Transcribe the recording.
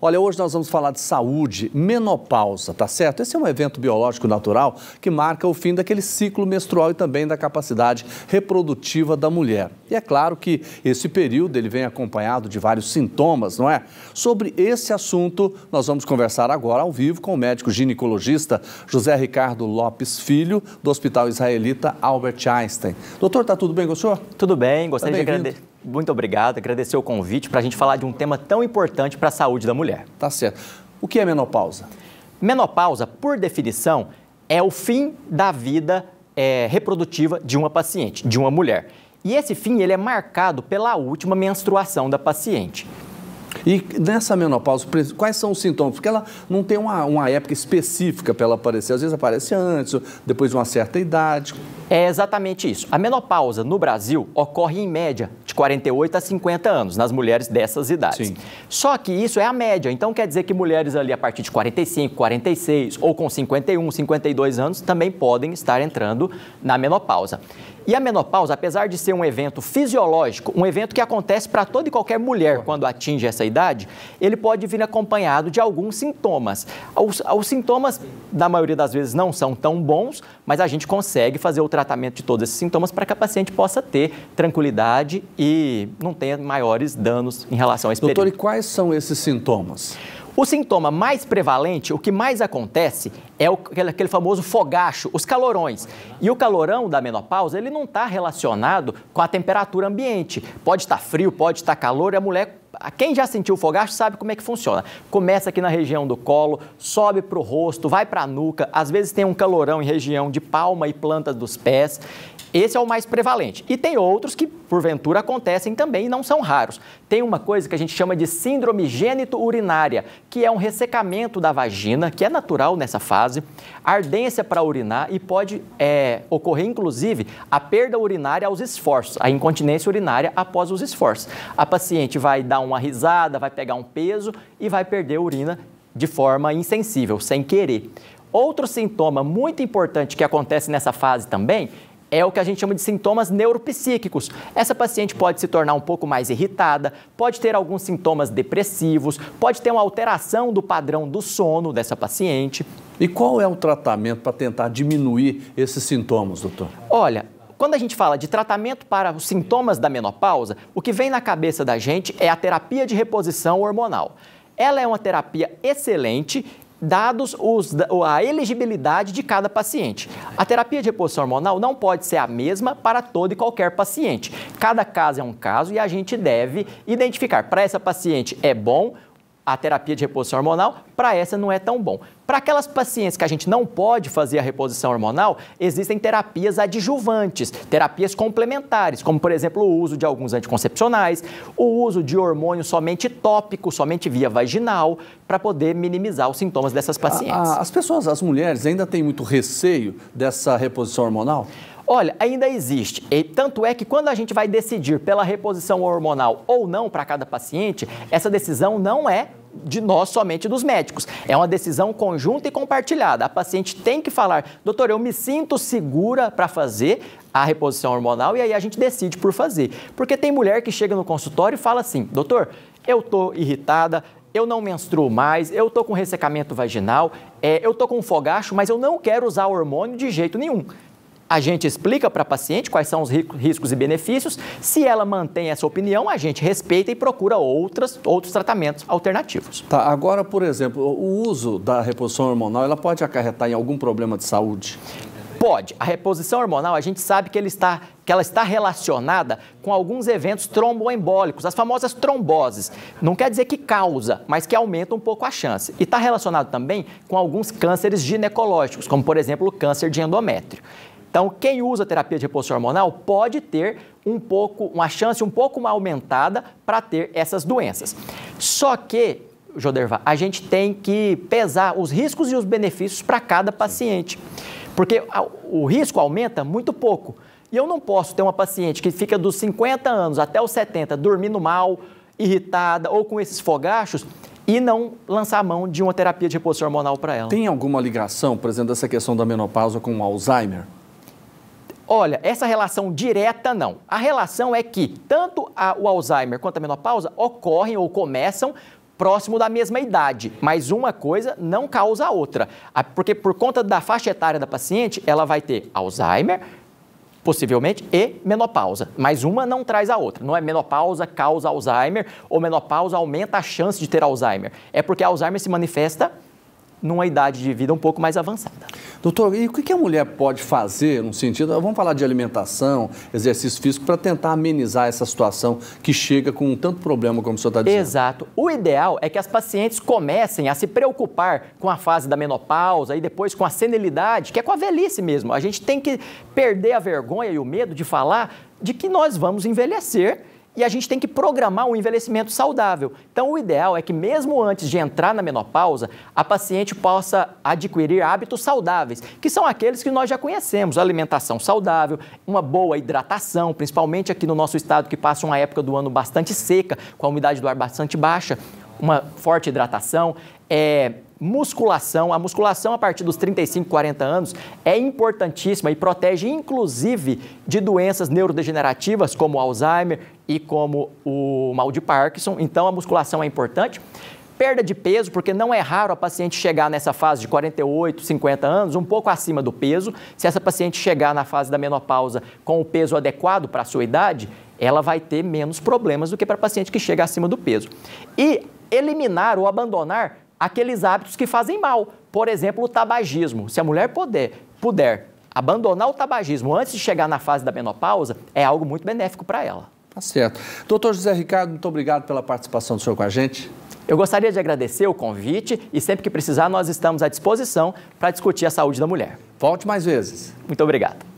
Olha, hoje nós vamos falar de saúde, menopausa, tá certo? Esse é um evento biológico natural que marca o fim daquele ciclo menstrual e também da capacidade reprodutiva da mulher. E é claro que esse período ele vem acompanhado de vários sintomas, não é? Sobre esse assunto, nós vamos conversar agora ao vivo com o médico ginecologista José Ricardo Lopes Filho, do Hospital Israelita Albert Einstein. Doutor, tá tudo bem com o senhor? Tudo bem, gostaria tá de agradecer muito obrigado, agradecer o convite para a gente falar de um tema tão importante para a saúde da mulher. Tá certo. O que é menopausa? Menopausa, por definição, é o fim da vida é, reprodutiva de uma paciente, de uma mulher. E esse fim ele é marcado pela última menstruação da paciente. E nessa menopausa, quais são os sintomas? Porque ela não tem uma, uma época específica para ela aparecer. Às vezes aparece antes, depois de uma certa idade. É exatamente isso. A menopausa no Brasil ocorre em média de 48 a 50 anos, nas mulheres dessas idades. Sim. Só que isso é a média, então quer dizer que mulheres ali a partir de 45, 46 ou com 51, 52 anos também podem estar entrando na menopausa. E a menopausa, apesar de ser um evento fisiológico, um evento que acontece para toda e qualquer mulher quando atinge essa idade, ele pode vir acompanhado de alguns sintomas. Os, os sintomas, na maioria das vezes, não são tão bons, mas a gente consegue fazer o tratamento de todos esses sintomas para que a paciente possa ter tranquilidade e não tenha maiores danos em relação a esse Doutor, período. e quais são esses sintomas? O sintoma mais prevalente, o que mais acontece, é o, aquele famoso fogacho, os calorões. E o calorão da menopausa, ele não está relacionado com a temperatura ambiente. Pode estar tá frio, pode estar tá calor, e a mulher quem já sentiu o fogacho sabe como é que funciona. Começa aqui na região do colo, sobe para o rosto, vai para a nuca, às vezes tem um calorão em região de palma e plantas dos pés. Esse é o mais prevalente. E tem outros que, porventura, acontecem também e não são raros. Tem uma coisa que a gente chama de síndrome gênito-urinária, que é um ressecamento da vagina, que é natural nessa fase, ardência para urinar e pode é, ocorrer, inclusive, a perda urinária aos esforços, a incontinência urinária após os esforços. A paciente vai dar uma risada, vai pegar um peso e vai perder a urina de forma insensível, sem querer. Outro sintoma muito importante que acontece nessa fase também é o que a gente chama de sintomas neuropsíquicos. Essa paciente pode se tornar um pouco mais irritada, pode ter alguns sintomas depressivos, pode ter uma alteração do padrão do sono dessa paciente. E qual é o tratamento para tentar diminuir esses sintomas, doutor? Olha, quando a gente fala de tratamento para os sintomas da menopausa, o que vem na cabeça da gente é a terapia de reposição hormonal. Ela é uma terapia excelente dados os, a elegibilidade de cada paciente. A terapia de reposição hormonal não pode ser a mesma para todo e qualquer paciente. Cada caso é um caso e a gente deve identificar para essa paciente é bom, a terapia de reposição hormonal, para essa não é tão bom. Para aquelas pacientes que a gente não pode fazer a reposição hormonal, existem terapias adjuvantes, terapias complementares, como por exemplo o uso de alguns anticoncepcionais, o uso de hormônio somente tópico, somente via vaginal, para poder minimizar os sintomas dessas pacientes. As pessoas, as mulheres, ainda têm muito receio dessa reposição hormonal? Olha, ainda existe. E tanto é que quando a gente vai decidir pela reposição hormonal ou não para cada paciente, essa decisão não é de nós somente dos médicos. É uma decisão conjunta e compartilhada. A paciente tem que falar, doutor, eu me sinto segura para fazer a reposição hormonal e aí a gente decide por fazer. Porque tem mulher que chega no consultório e fala assim, doutor, eu tô irritada, eu não menstruo mais, eu tô com ressecamento vaginal, é, eu tô com fogacho, mas eu não quero usar hormônio de jeito nenhum a gente explica para a paciente quais são os riscos e benefícios. Se ela mantém essa opinião, a gente respeita e procura outras, outros tratamentos alternativos. Tá, agora, por exemplo, o uso da reposição hormonal, ela pode acarretar em algum problema de saúde? Pode. A reposição hormonal, a gente sabe que, ele está, que ela está relacionada com alguns eventos tromboembólicos, as famosas tromboses. Não quer dizer que causa, mas que aumenta um pouco a chance. E está relacionado também com alguns cânceres ginecológicos, como, por exemplo, o câncer de endométrio. Então, quem usa terapia de reposição hormonal pode ter um pouco, uma chance um pouco mais aumentada para ter essas doenças. Só que, Joderva, a gente tem que pesar os riscos e os benefícios para cada paciente. Porque o risco aumenta muito pouco. E eu não posso ter uma paciente que fica dos 50 anos até os 70 dormindo mal, irritada ou com esses fogachos e não lançar a mão de uma terapia de reposição hormonal para ela. Tem alguma ligação, por exemplo, dessa questão da menopausa com o Alzheimer? Olha, essa relação direta não. A relação é que tanto a, o Alzheimer quanto a menopausa ocorrem ou começam próximo da mesma idade, mas uma coisa não causa a outra, porque por conta da faixa etária da paciente, ela vai ter Alzheimer, possivelmente, e menopausa. Mas uma não traz a outra. Não é menopausa causa Alzheimer ou menopausa aumenta a chance de ter Alzheimer. É porque Alzheimer se manifesta numa idade de vida um pouco mais avançada. Doutor, e o que a mulher pode fazer no sentido, vamos falar de alimentação, exercício físico, para tentar amenizar essa situação que chega com tanto problema, como o senhor está dizendo? Exato. O ideal é que as pacientes comecem a se preocupar com a fase da menopausa e depois com a senilidade, que é com a velhice mesmo. A gente tem que perder a vergonha e o medo de falar de que nós vamos envelhecer e a gente tem que programar um envelhecimento saudável. Então, o ideal é que, mesmo antes de entrar na menopausa, a paciente possa adquirir hábitos saudáveis, que são aqueles que nós já conhecemos: alimentação saudável, uma boa hidratação, principalmente aqui no nosso estado, que passa uma época do ano bastante seca, com a umidade do ar bastante baixa, uma forte hidratação. É, musculação. A musculação a partir dos 35, 40 anos é importantíssima e protege inclusive de doenças neurodegenerativas como Alzheimer e como o mal de Parkinson. Então a musculação é importante. Perda de peso, porque não é raro a paciente chegar nessa fase de 48, 50 anos, um pouco acima do peso. Se essa paciente chegar na fase da menopausa com o peso adequado para a sua idade, ela vai ter menos problemas do que para paciente que chega acima do peso. E eliminar ou abandonar aqueles hábitos que fazem mal. Por exemplo, o tabagismo. Se a mulher puder, puder abandonar o tabagismo antes de chegar na fase da menopausa, é algo muito benéfico para ela. Tá certo. Doutor José Ricardo, muito obrigado pela participação do senhor com a gente. Eu gostaria de agradecer o convite e sempre que precisar, nós estamos à disposição para discutir a saúde da mulher. Volte mais vezes. Muito obrigado.